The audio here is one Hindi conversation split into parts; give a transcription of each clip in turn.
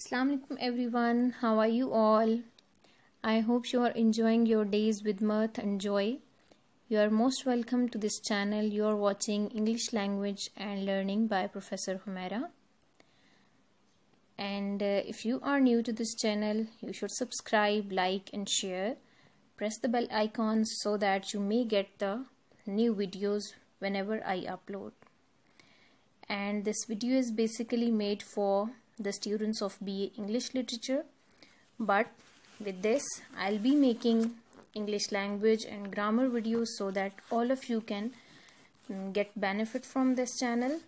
Assalamualaikum everyone how are you all I hope you are enjoying your days with mirth and joy you are most welcome to this channel you are watching English language and learning by Professor Humaira and uh, if you are new to this channel you should subscribe like and share press the bell icon so that you may get the new videos whenever I upload and this video is basically made for the students of BA English Literature but with this I'll be making English language and grammar videos so that all of you can mm, get benefit from this channel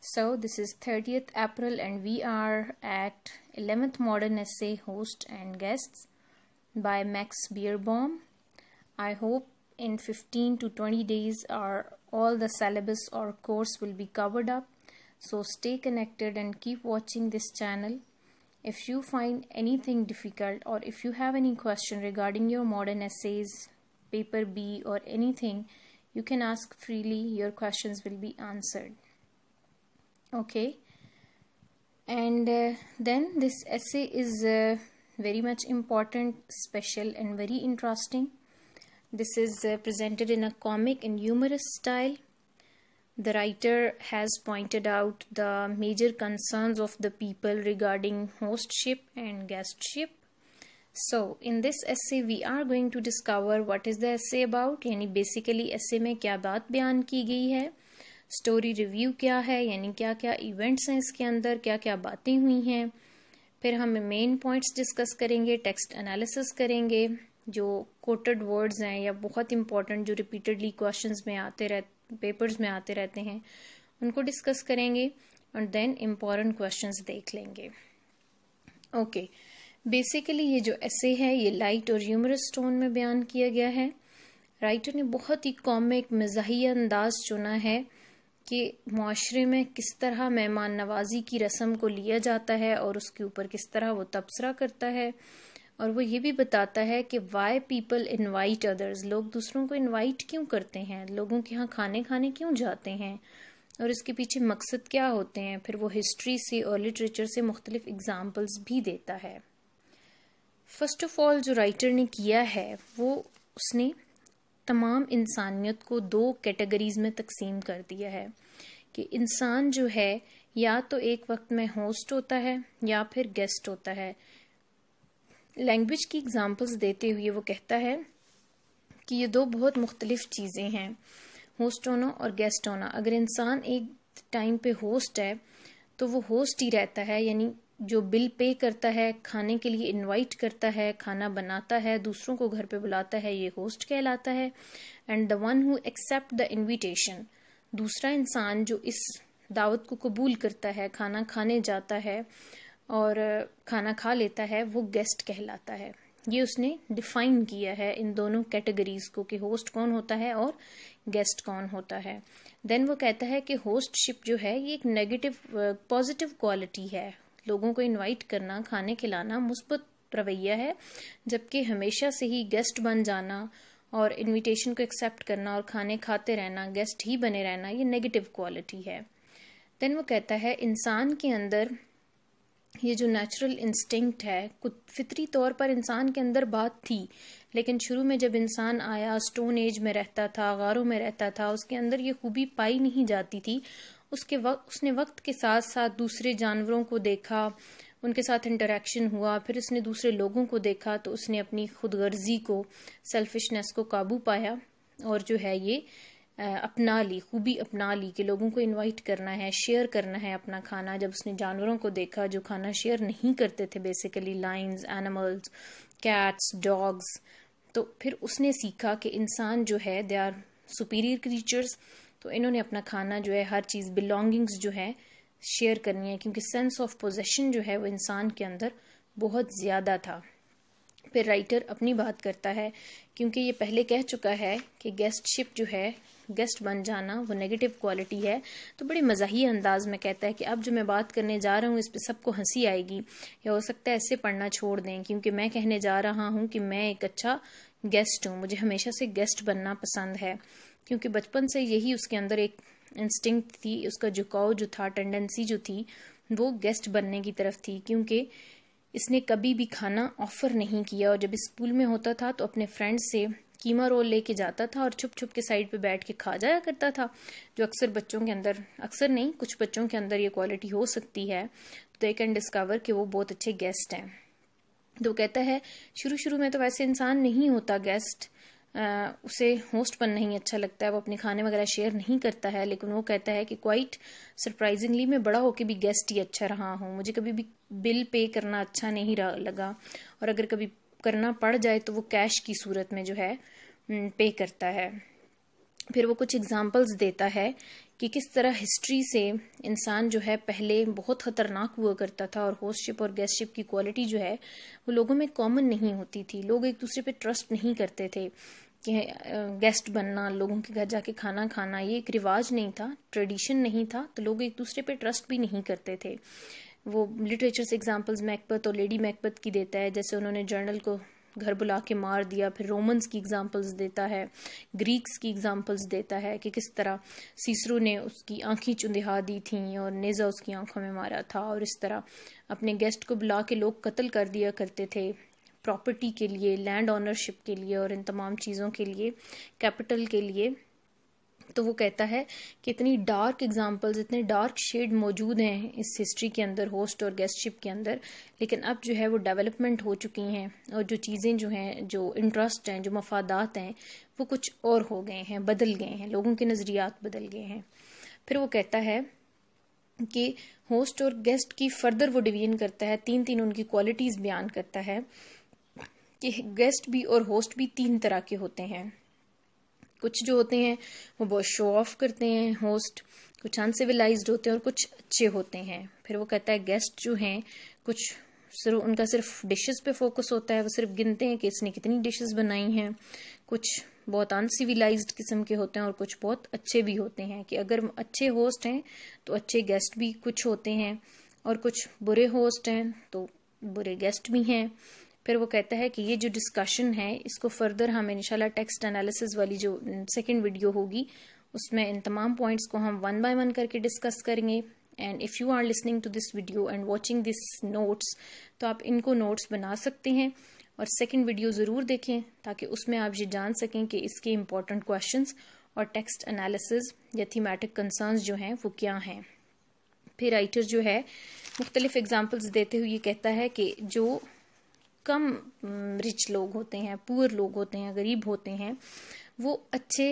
so this is 30th April and we are at 11th Modern Essay Host and Guests by Max Beerbaum. I hope in 15 to 20 days are all the syllabus or course will be covered up so stay connected and keep watching this channel. If you find anything difficult or if you have any question regarding your modern essays, paper B or anything, you can ask freely. Your questions will be answered. Okay. And uh, then this essay is uh, very much important, special and very interesting. This is uh, presented in a comic and humorous style. The writer has pointed out the major concerns of the people regarding hostship and guestship. So, in this essay, we are going to discover what is the essay about, yani basically essay mein kya baat bayan ki gayi hai story review kya hai yani kya kya events hain iske andar kya kya baatein hui hain फिर हम मेन पॉइंट्स डिस्कस करेंगे टेक्स्ट एनालिसिस करेंगे जो कोटेड वर्ड्स हैं या बहुत इंपॉर्टेंट जो रिपीटेडली क्वेश्चंस में आते रहते पेपर्स में आते रहते हैं उनको डिस्कस करेंगे और देन इम्पॉर्टेंट क्वेश्चन देख लेंगे ओके okay. बेसिकली ये जो ऐसे है ये लाइट और ह्यूमरस टोन में बयान किया गया है राइटर ने बहुत ही कॉमिक मजाही अंदाज चुना है कि माशरे में किस तरह मेहमान नवाजी की रस्म को लिया जाता है और उसके ऊपर किस तरह वो तबसरा करता है और वो ये भी बताता है कि वाई पीपल इन्वाइट अदर्स लोग दूसरों को इन्वाइट क्यों करते हैं लोगों के यहाँ खाने खाने क्यों जाते हैं और इसके पीछे मकसद क्या होते हैं फिर वो हिस्ट्री से और लिटरेचर से मुख्तलिफ एग्ज़ाम्पल्स भी देता है फ़र्स्ट ऑफ़ ऑल जो राइटर ने किया है वो उसने तमाम इंसानियत को दो कैटेगरीज़ में तकसीम कर दिया है कि इंसान जो है या तो एक वक्त में होस्ट होता है या फिर गेस्ट होता है लैंग्वेज की एग्जांपल्स देते हुए वो कहता है कि ये दो बहुत मुख्तलिफ चीज़ें हैं होस्ट होना और गेस्ट होना अगर इंसान एक टाइम पे होस्ट है तो वो होस्ट ही रहता है यानी जो बिल पे करता है खाने के लिए इनवाइट करता है खाना बनाता है दूसरों को घर पे बुलाता है ये होस्ट कहलाता है and the one who accept the invitation दूसरा इंसान जो इस दावत को कबूल करता है खाना खाने जाता है और खाना खा लेता है वो गेस्ट कहलाता है ये उसने डिफाइन किया है इन दोनों कैटेगरीज को कि होस्ट कौन होता है और गेस्ट कौन होता है देन वो कहता है कि होस्टशिप जो है ये एक नेगेटिव पॉजिटिव क्वालिटी है लोगों को इनवाइट करना खाने खिलाना मुस्बत रवैया है जबकि हमेशा से ही गेस्ट बन जाना और इनविटेशन को एक्सेप्ट करना और खाने खाते रहना गेस्ट ही बने रहना ये नेगेटिव क्वालिटी है देन वो कहता है इंसान के अंदर ये जो नेचुरल इंस्टिंक्ट है कुछ फितरी तौर पर इंसान के अंदर बात थी लेकिन शुरू में जब इंसान आया स्टोन एज में रहता था गारों में रहता था उसके अंदर ये खूबी पाई नहीं जाती थी उसके वक्त उसने वक्त के साथ साथ दूसरे जानवरों को देखा उनके साथ इंटरेक्शन हुआ फिर उसने दूसरे लोगों को देखा तो उसने अपनी खुदगर्जी को सेल्फिशनेस को काबू पाया और जो है ये अपना ली खूबी अपना ली कि लोगों को इनवाइट करना है शेयर करना है अपना खाना जब उसने जानवरों को देखा जो खाना शेयर नहीं करते थे basically lions animals cats dogs तो फिर उसने सीखा कि इंसान जो है दे आर सुपीरियर क्रीचर्स तो इन्होंने अपना खाना जो है हर चीज़ बिलोंगिंग्स जो है शेयर करनी है क्योंकि सेंस ऑफ पोजेशन जो है वो इंसान के अंदर बहुत ज़्यादा था फिर राइटर अपनी बात करता है क्योंकि ये पहले कह चुका है कि गेस्टशिप जो है गेस्ट बन जाना वो नेगेटिव क्वालिटी है तो बड़े मजाही अंदाज में कहता है कि अब जो मैं बात करने जा रहा हूँ इस पर सबको हंसी आएगी या हो सकता है ऐसे पढ़ना छोड़ दें क्योंकि मैं कहने जा रहा हूँ कि मैं एक अच्छा गेस्ट हूँ मुझे हमेशा से गेस्ट बनना पसंद है क्योंकि बचपन से यही उसके अंदर एक इंस्टिंक्ट थी उसका झुकाव जो था टेंडेंसी जो थी वो गेस्ट बनने की तरफ थी क्योंकि इसने कभी भी खाना ऑफर नहीं किया और जब स्कूल में होता था तो अपने फ्रेंड से कीमा रोल लेके जाता था और छुप छुप के साइड पे बैठ के खा जाया करता था जो अक्सर बच्चों के अंदर अक्सर नहीं कुछ बच्चों के अंदर ये क्वालिटी हो सकती है तो दे कैन डिस्कवर कि वो बहुत अच्छे गेस्ट हैं तो कहता है शुरू शुरू में तो वैसे इंसान नहीं होता गेस्ट उसे होस्ट बनना ही अच्छा लगता है वो अपने खाने वगैरह शेयर नहीं करता है लेकिन वो कहता है कि क्वाइट सरप्राइजिंगली मैं बड़ा होकर भी गेस्ट ही अच्छा रहा हूँ मुझे कभी भी बिल पे करना अच्छा नहीं लगा और अगर कभी करना पड़ जाए तो वो कैश की सूरत में जो है पे करता है फिर वो कुछ एग्जाम्पल्स देता है कि किस तरह हिस्ट्री से इंसान जो है पहले बहुत ख़तरनाक हुआ करता था और होस्टशिप और गेस्टशिप की क्वालिटी जो है वो लोगों में कॉमन नहीं होती थी लोग एक दूसरे पे ट्रस्ट नहीं करते थे कि गेस्ट बनना लोगों के घर जाके खाना खाना ये एक रिवाज नहीं था ट्रेडिशन नहीं था तो लोग एक दूसरे पे ट्रस्ट भी नहीं करते थे वो लिटरेचर से एग्जाम्पल्स मैकबत और लेडी मैकबत की देता है जैसे उन्होंने जर्नल को घर बुला के मार दिया फिर रोमन्स की एग्जाम्पल्स देता है ग्रीक्स की एग्जाम्पल्स देता है कि किस तरह सीसरू ने उसकी आंखें चुंदिहा दी थी और नेज़ा उसकी आंखों में मारा था और इस तरह अपने गेस्ट को बुला के लोग कत्ल कर दिया करते थे प्रॉपर्टी के लिए लैंड ऑनरशिप के लिए और इन तमाम चीज़ों के लिए कैपिटल के लिए तो वो कहता है कि इतनी डार्क एग्जाम्पल्स इतने डार्क शेड मौजूद हैं इस हिस्ट्री के अंदर होस्ट और गेस्टशिप के अंदर लेकिन अब जो है वो डेवलपमेंट हो चुकी हैं और जो चीज़ें जो हैं जो इंटरेस्ट हैं जो मफादात हैं वो कुछ और हो गए हैं बदल गए हैं लोगों के नज़रियात बदल गए हैं फिर वो कहता है कि होस्ट और गेस्ट की फर्दर वो डिवीजन करता है तीन तीन उनकी क्वालिटीज़ बयान करता है कि गेस्ट भी और होस्ट भी तीन तरह के होते हैं कुछ जो होते हैं वो बहुत शो ऑफ करते हैं होस्ट कुछ अनसिविलाइज होते हैं और कुछ अच्छे होते हैं फिर वो कहता है गेस्ट जो हैं कुछ सिर्फ उनका सिर्फ डिशेस पे फोकस होता है वो सिर्फ गिनते हैं कि इसने कितनी डिशेस बनाई हैं कुछ बहुत अनसिविलाइज किस्म के होते हैं और कुछ बहुत अच्छे भी होते हैं कि अगर अच्छे होस्ट हैं तो अच्छे गेस्ट भी कुछ होते हैं और कुछ बुरे होस्ट हैं तो बुरे गेस्ट भी हैं फिर वो कहता है कि ये जो डिस्कशन है इसको फर्दर हम इनशाला टेक्स्ट एनालिसिस वाली जो सेकेंड वीडियो होगी उसमें इन तमाम पॉइंट्स को हम वन बाय वन करके डिस्कस करेंगे and if you are listening to this video and watching this notes तो आप इनको नोट्स बना सकते हैं और सेकेंड वीडियो ज़रूर देखें ताकि उसमें आप ये जान सकें कि इसके इम्पॉर्टेंट क्वेश्चन और टेक्स्ट एनालिसिस या थीमेटिक कंसर्न्स जो हैं वो क्या हैं फिर राइटर जो है मुख्तलिफ एग्जाम्पल्स देते हुए ये कहता है कि जो कम रिच लोग होते हैं पुअर लोग होते हैं गरीब होते हैं वो अच्छे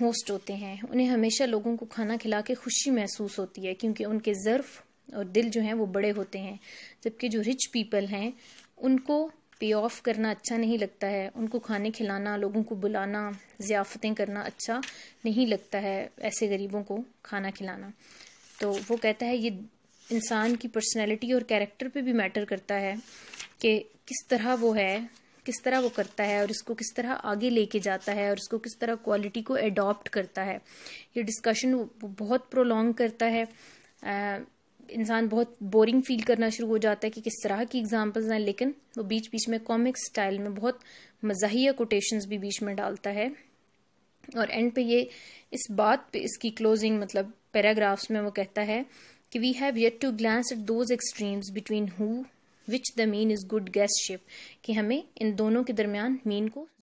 होस्ट होते हैं उन्हें हमेशा लोगों को खाना खिला के खुशी महसूस होती है क्योंकि उनके ज़र्फ और दिल जो हैं वो बड़े होते हैं जबकि जो रिच पीपल हैं उनको पे ऑफ करना अच्छा नहीं लगता है उनको खाने खिलाना लोगों को बुलाना ज़ियाफ़तें करना अच्छा नहीं लगता है ऐसे गरीबों को खाना खिलाना तो वो कहता है ये इंसान की पर्सनैलिटी और कैरेक्टर पे भी मैटर करता है कि किस तरह वो है किस तरह वो करता है और इसको किस तरह आगे लेके जाता है और इसको किस तरह क्वालिटी को एडॉप्ट करता है ये डिस्कशन बहुत प्रोलॉन्ग करता है इंसान बहुत बोरिंग फील करना शुरू हो जाता है कि किस तरह की एग्जांपल्स हैं लेकिन वो बीच बीच में कॉमिक स्टाइल में बहुत मजाहिया कोटेशंस भी बीच में डालता है और एंड पे ये इस बात पे इसकी क्लोजिंग मतलब पैराग्राफ्स में वो कहता है कि we have yet to glance at those extremes between who which the mean is good guest ship कि हमें इन दोनों के दरमियान मीन को